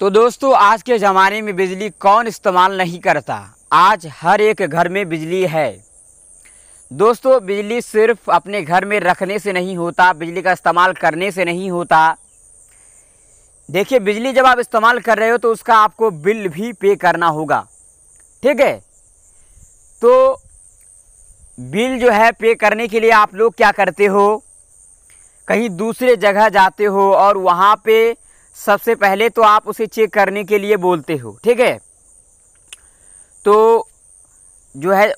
तो दोस्तों आज के ज़माने में बिजली कौन इस्तेमाल नहीं करता आज हर एक घर में बिजली है दोस्तों बिजली सिर्फ अपने घर में रखने से नहीं होता बिजली का इस्तेमाल करने से नहीं होता देखिए बिजली जब आप इस्तेमाल कर रहे हो तो उसका आपको बिल भी पे करना होगा ठीक है तो बिल जो है पे करने के लिए आप लोग क्या करते हो कहीं दूसरे जगह जाते हो और वहाँ पे सबसे पहले तो आप उसे चेक करने के लिए बोलते हो ठीक है तो जो है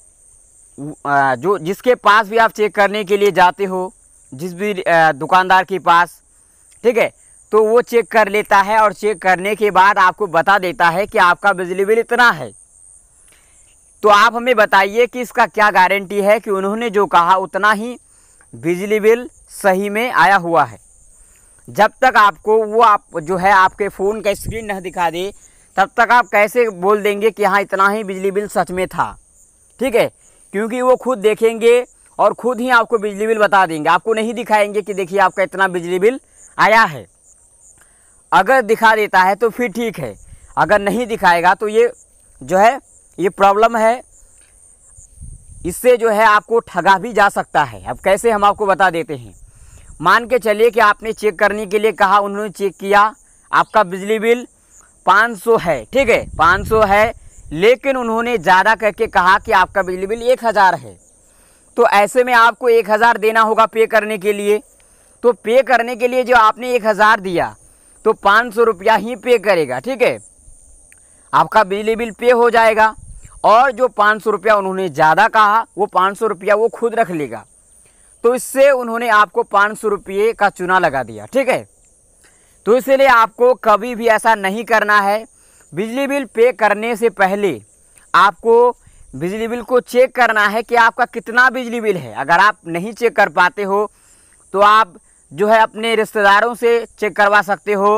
जो जिसके पास भी आप चेक करने के लिए जाते हो जिस भी दुकानदार के पास ठीक है तो वो चेक कर लेता है और चेक करने के बाद आपको बता देता है कि आपका बिजली बिल इतना है तो आप हमें बताइए कि इसका क्या गारंटी है कि उन्होंने जो कहा उतना ही बिजली बिल सही में आया हुआ है जब तक आपको वो आप जो है आपके फ़ोन का स्क्रीन नहीं दिखा दे तब तक आप कैसे बोल देंगे कि हाँ इतना ही बिजली बिल सच में था ठीक है क्योंकि वो खुद देखेंगे और खुद ही आपको बिजली बिल बता देंगे आपको नहीं दिखाएंगे कि देखिए आपका इतना बिजली बिल आया है अगर दिखा देता है तो फिर ठीक है अगर नहीं दिखाएगा तो ये जो है ये प्रॉब्लम है इससे जो है आपको ठगा भी जा सकता है अब कैसे हम आपको बता देते हैं मान के चलिए कि आपने चेक करने के लिए कहा उन्होंने चेक किया आपका बिजली बिल 500 है ठीक है 500 है लेकिन उन्होंने ज़्यादा कह के कहा कि आपका बिजली बिल एक हज़ार है तो ऐसे में आपको एक हज़ार देना होगा पे करने के लिए तो पे करने के लिए जो आपने एक हज़ार दिया तो पाँच सौ रुपया ही पे करेगा ठीक है आपका बिजली बिल पे हो जाएगा और जो पाँच सौ रुपया उन्होंने ज़्यादा कहा वो पाँच सौ रुपया वो खुद रख लेगा तो इससे उन्होंने आपको पाँच सौ रुपये का चुना लगा दिया ठीक है तो इसलिए आपको कभी भी ऐसा नहीं करना है बिजली बिल पे करने से पहले आपको बिजली बिल को चेक करना है कि आपका कितना बिजली बिल है अगर आप नहीं चेक कर पाते हो तो आप जो है अपने रिश्तेदारों से चेक करवा सकते हो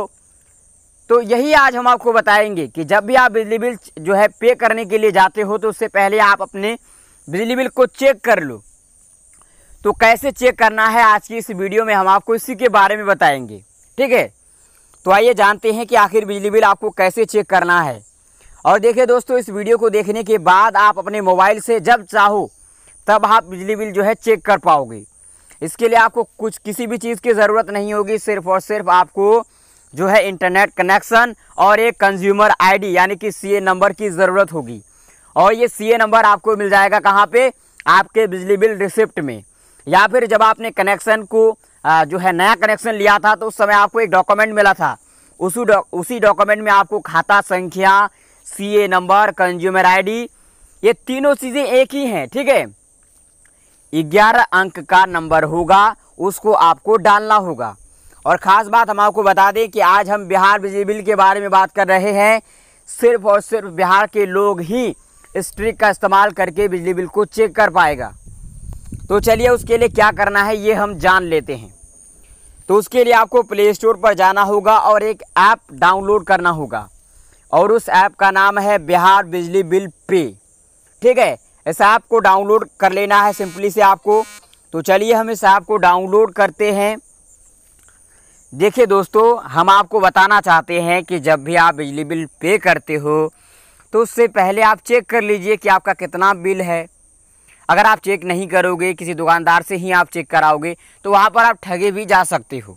तो यही आज हम आपको बताएंगे कि जब भी आप बिजली बिल जो है पे करने के लिए जाते हो तो उससे पहले आप अपने बिजली बिल को चेक कर लो तो कैसे चेक करना है आज की इस वीडियो में हम आपको इसी के बारे में बताएंगे ठीक है तो आइए जानते हैं कि आखिर बिजली बिल आपको कैसे चेक करना है और देखिए दोस्तों इस वीडियो को देखने के बाद आप अपने मोबाइल से जब चाहो तब आप बिजली बिल जो है चेक कर पाओगे इसके लिए आपको कुछ किसी भी चीज़ की ज़रूरत नहीं होगी सिर्फ और सिर्फ आपको जो है इंटरनेट कनेक्शन और एक कंज्यूमर आईडी यानी कि सीए नंबर की ज़रूरत होगी और ये सीए नंबर आपको मिल जाएगा कहाँ पे आपके बिजली बिल रिसिप्ट में या फिर जब आपने कनेक्शन को जो है नया कनेक्शन लिया था तो उस समय आपको एक डॉक्यूमेंट मिला था उसी डौ, उसी डॉक्यूमेंट में आपको खाता संख्या सीए नंबर कंज्यूमर आईडी ये तीनों चीज़ें एक ही हैं ठीक है ग्यारह अंक का नंबर होगा उसको आपको डालना होगा और ख़ास बात हम आपको बता दें कि आज हम बिहार बिजली बिल के बारे में बात कर रहे हैं सिर्फ और सिर्फ बिहार के लोग ही इस ट्रिक का इस्तेमाल करके बिजली बिल को चेक कर पाएगा तो चलिए उसके लिए क्या करना है ये हम जान लेते हैं तो उसके लिए आपको प्ले स्टोर पर जाना होगा और एक ऐप डाउनलोड करना होगा और उस ऐप का नाम है बिहार बिजली बिल पे ठीक है इस ऐप को डाउनलोड कर लेना है सिंपली से आपको तो चलिए हम इस ऐप को डाउनलोड करते हैं देखिए दोस्तों हम आपको बताना चाहते हैं कि जब भी आप बिजली बिल पे करते हो तो उससे पहले आप चेक कर लीजिए कि आपका कितना बिल है अगर आप चेक नहीं करोगे किसी दुकानदार से ही आप चेक कराओगे तो वहाँ पर आप ठगे भी जा सकते हो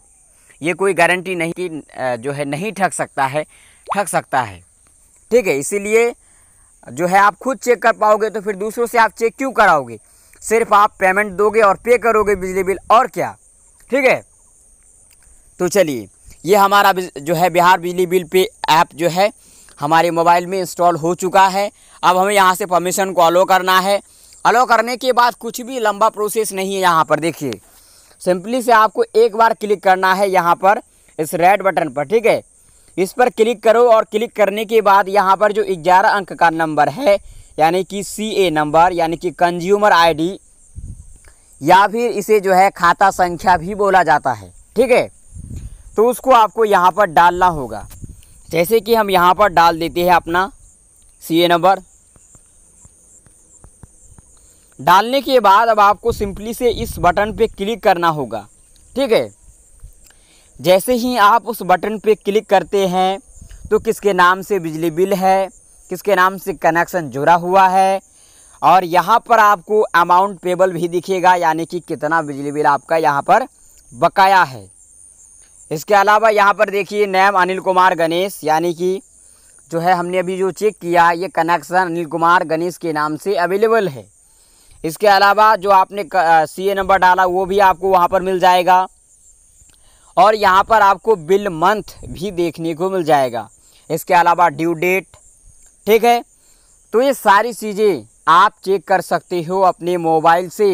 ये कोई गारंटी नहीं कि जो है नहीं ठग सकता है ठग सकता है ठीक है इसीलिए जो है आप खुद चेक कर पाओगे तो फिर दूसरों से आप चेक क्यों कराओगे सिर्फ आप पेमेंट दोगे और पे करोगे बिजली बिल और क्या ठीक है तो चलिए ये हमारा जो है बिहार बिजली बिल पे ऐप जो है हमारे मोबाइल में इंस्टॉल हो चुका है अब हमें यहाँ से परमिशन को अलो करना है अलो करने के बाद कुछ भी लंबा प्रोसेस नहीं है यहाँ पर देखिए सिंपली से आपको एक बार क्लिक करना है यहाँ पर इस रेड बटन पर ठीक है इस पर क्लिक करो और क्लिक करने के बाद यहाँ पर जो ग्यारह अंक का नंबर है यानी कि सी ए नंबर यानी कि कंज्यूमर आईडी या फिर इसे जो है खाता संख्या भी बोला जाता है ठीक है तो उसको आपको यहाँ पर डालना होगा जैसे कि हम यहाँ पर डाल देते हैं अपना सी ए नंबर डालने के बाद अब आपको सिंपली से इस बटन पे क्लिक करना होगा ठीक है जैसे ही आप उस बटन पे क्लिक करते हैं तो किसके नाम से बिजली बिल है किसके नाम से कनेक्शन जुड़ा हुआ है और यहाँ पर आपको अमाउंट पेबल भी दिखेगा यानी कि कितना बिजली बिल आपका यहाँ पर बकाया है इसके अलावा यहाँ पर देखिए नैम अनिल कुमार गणेश यानी कि जो है हमने अभी जो चेक किया ये कनेक्शन अनिल कुमार गणेश के नाम से अवेलेबल है इसके अलावा जो आपने सी नंबर डाला वो भी आपको वहाँ पर मिल जाएगा और यहाँ पर आपको बिल मंथ भी देखने को मिल जाएगा इसके अलावा ड्यू डेट ठीक है तो ये सारी चीज़ें आप चेक कर सकते हो अपने मोबाइल से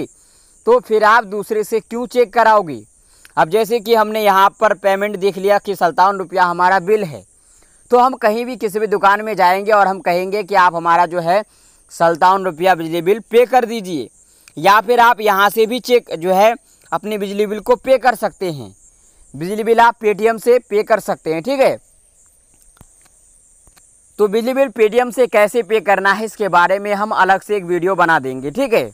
तो फिर आप दूसरे से क्यों चेक कराओगे अब जैसे कि हमने यहाँ पर पेमेंट देख लिया कि सत्तावन रुपया हमारा बिल है तो हम कहीं भी किसी भी दुकान में जाएंगे और हम कहेंगे कि आप हमारा जो है सत्तावन रुपया बिजली बिल पे कर दीजिए या फिर आप यहाँ से भी चेक जो है अपने बिजली बिल को पे कर सकते हैं बिजली बिल आप पेटीएम से पे कर सकते हैं ठीक है तो बिजली बिल पेटीएम से कैसे पे करना है इसके बारे में हम अलग से एक वीडियो बना देंगे ठीक है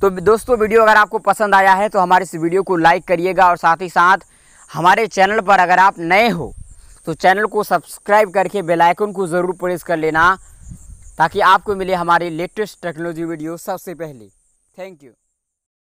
तो दोस्तों वीडियो अगर आपको पसंद आया है तो हमारे इस वीडियो को लाइक करिएगा और साथ ही साथ हमारे चैनल पर अगर आप नए हो तो चैनल को सब्सक्राइब करके बेलाइकन को ज़रूर प्रेस कर लेना ताकि आपको मिले हमारे लेटेस्ट टेक्नोलॉजी वीडियो सबसे पहले थैंक यू